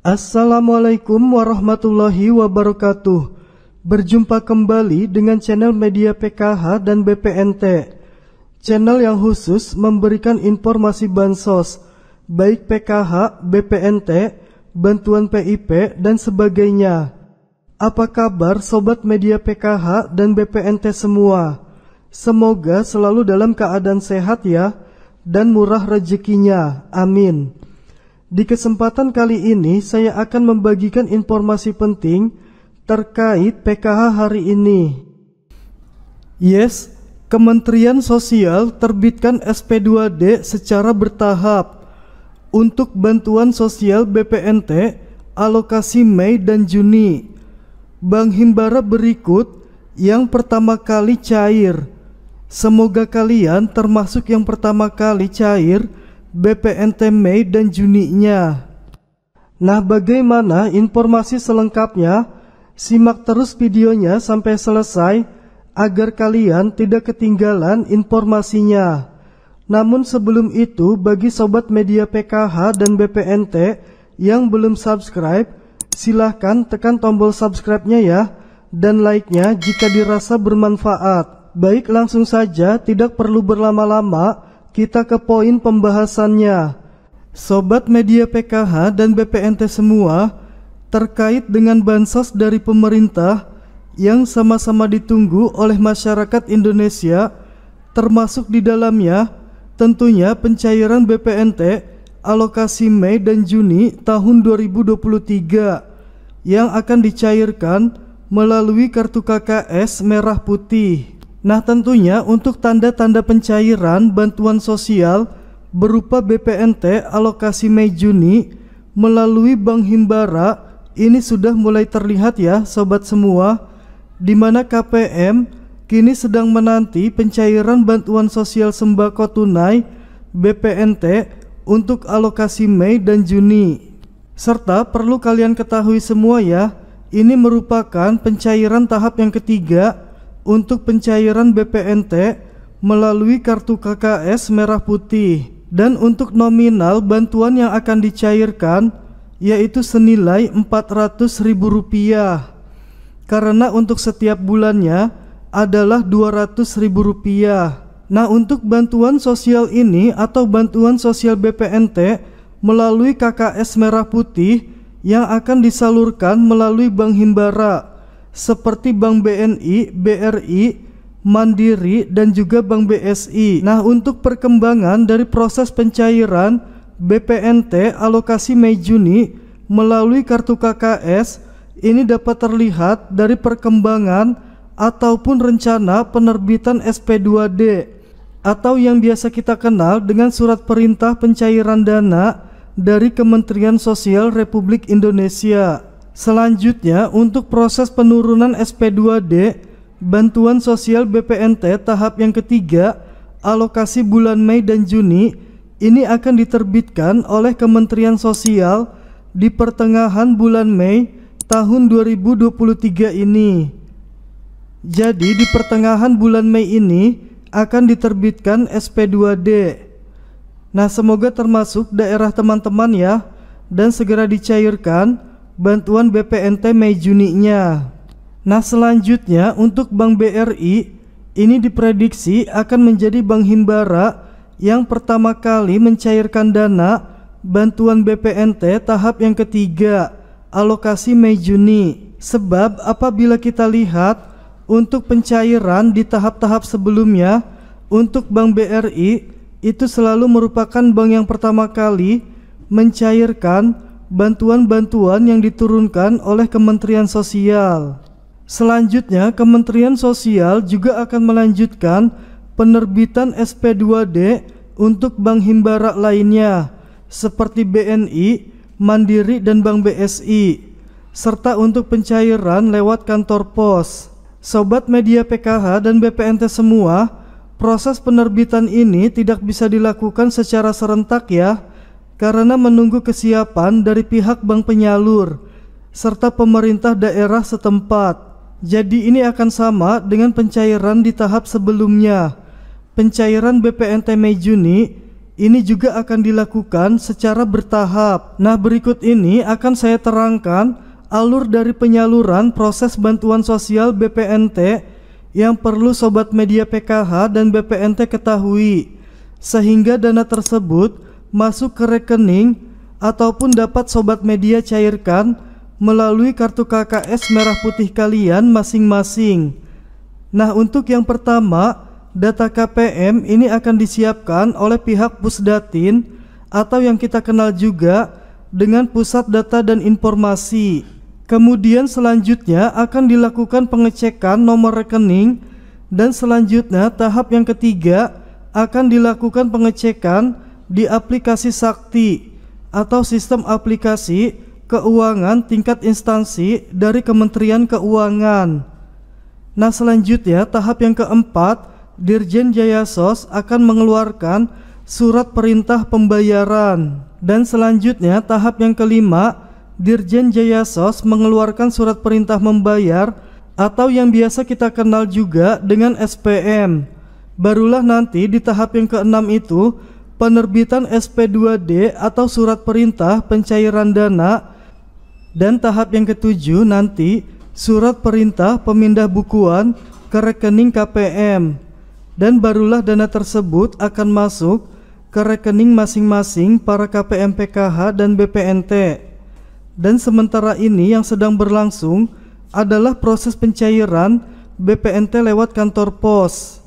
Assalamualaikum warahmatullahi wabarakatuh. Berjumpa kembali dengan channel media PKH dan BPNT. Channel yang khusus memberikan informasi bansos, baik PKH, BPNT, bantuan PIP, dan sebagainya. Apa kabar sobat media PKH dan BPNT semua? Semoga selalu dalam keadaan sehat ya, dan murah rezekinya. Amin. Di kesempatan kali ini saya akan membagikan informasi penting terkait PKH hari ini. Yes, Kementerian Sosial terbitkan SP2D secara bertahap. Untuk bantuan sosial BPNT, alokasi Mei dan Juni. Bang Himbara berikut yang pertama kali cair. Semoga kalian termasuk yang pertama kali cair BPNT Mei dan Juninya. Nah, bagaimana informasi selengkapnya? Simak terus videonya sampai selesai agar kalian tidak ketinggalan informasinya. Namun sebelum itu, bagi sobat media PKH dan BPNT yang belum subscribe, silahkan tekan tombol subscribe-nya ya, dan like-nya jika dirasa bermanfaat. Baik langsung saja, tidak perlu berlama-lama, kita ke poin pembahasannya. Sobat media PKH dan BPNT semua, terkait dengan bansos dari pemerintah yang sama-sama ditunggu oleh masyarakat Indonesia, termasuk di dalamnya tentunya pencairan BPNT alokasi Mei dan Juni tahun 2023 yang akan dicairkan melalui kartu KKS merah putih. Nah tentunya untuk tanda-tanda pencairan bantuan sosial berupa BPNT alokasi Mei Juni melalui Bank Himbara ini sudah mulai terlihat ya sobat semua di mana KPM kini sedang menanti pencairan bantuan sosial sembako tunai BPNT untuk alokasi Mei dan Juni. Serta perlu kalian ketahui semua ya, ini merupakan pencairan tahap yang ketiga untuk pencairan BPNT melalui kartu KKS merah putih dan untuk nominal bantuan yang akan dicairkan yaitu senilai Rp400.000 karena untuk setiap bulannya adalah Rp200.000. Nah, untuk bantuan sosial ini atau bantuan sosial BPNT melalui KKS merah putih yang akan disalurkan melalui Bank Himbara seperti Bank BNI, BRI, Mandiri, dan juga Bank BSI. Nah, untuk perkembangan dari proses pencairan BPNT alokasi Mei Juni melalui kartu KKS ini dapat terlihat dari perkembangan ataupun rencana penerbitan SP2D atau yang biasa kita kenal dengan surat perintah pencairan dana dari Kementerian Sosial Republik Indonesia. Selanjutnya, untuk proses penurunan SP2D, bantuan sosial BPNT tahap yang ketiga, alokasi bulan Mei dan Juni, ini akan diterbitkan oleh Kementerian Sosial di pertengahan bulan Mei tahun 2023 ini. Jadi di pertengahan bulan Mei ini akan diterbitkan SP2D. Nah, semoga termasuk daerah teman-teman ya dan segera dicairkan bantuan BPNT Mei Juninya. Nah, selanjutnya untuk Bank BRI ini diprediksi akan menjadi bank himbara yang pertama kali mencairkan dana bantuan BPNT tahap yang ketiga, alokasi Mei Juni. Sebab apabila kita lihat untuk pencairan di tahap-tahap sebelumnya untuk Bank BRI itu selalu merupakan bank yang pertama kali mencairkan bantuan-bantuan yang diturunkan oleh Kementerian Sosial. Selanjutnya, Kementerian Sosial juga akan melanjutkan penerbitan SP2D untuk Bank Himbara lainnya seperti BNI, Mandiri, dan Bank BSI, serta untuk pencairan lewat kantor pos. Sobat media PKH dan BPNT semua, proses penerbitan ini tidak bisa dilakukan secara serentak ya, karena menunggu kesiapan dari pihak bank penyalur serta pemerintah daerah setempat. Jadi ini akan sama dengan pencairan di tahap sebelumnya. Pencairan BPNT Mei Juni ini juga akan dilakukan secara bertahap. Nah, berikut ini akan saya terangkan alur dari penyaluran proses bantuan sosial BPNT yang perlu sobat media PKH dan BPNT ketahui sehingga dana tersebut masuk ke rekening ataupun dapat sobat media cairkan melalui kartu KKS merah putih kalian masing-masing. Nah, untuk yang pertama, data KPM ini akan disiapkan oleh pihak Pusdatin atau yang kita kenal juga dengan Pusat Data dan Informasi. Kemudian selanjutnya akan dilakukan pengecekan nomor rekening dan selanjutnya tahap yang ketiga akan dilakukan pengecekan di aplikasi Sakti atau sistem aplikasi keuangan tingkat instansi dari Kementerian Keuangan. Nah, selanjutnya tahap yang keempat, Dirjen Jayasos akan mengeluarkan surat perintah pembayaran dan selanjutnya tahap yang kelima, Dirjen Jayasos mengeluarkan surat perintah membayar atau yang biasa kita kenal juga dengan SPM. Barulah nanti di tahap yang keenam itu penerbitan SP2D atau surat perintah pencairan dana dan tahap yang ketujuh nanti surat perintah pemindah bukuan ke rekening KPM dan barulah dana tersebut akan masuk ke rekening masing-masing para KPM PKH dan BPNT. Dan sementara ini yang sedang berlangsung adalah proses pencairan BPNT lewat kantor pos.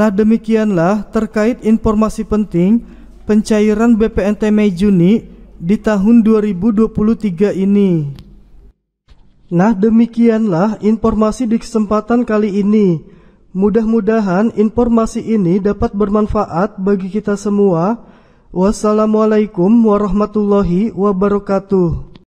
Nah demikianlah terkait informasi penting pencairan BPNT Mei Juni di tahun 2023 ini. Nah demikianlah informasi di kesempatan kali ini. Mudah-mudahan informasi ini dapat bermanfaat bagi kita semua. Wassalamualaikum warahmatullahi wabarakatuh.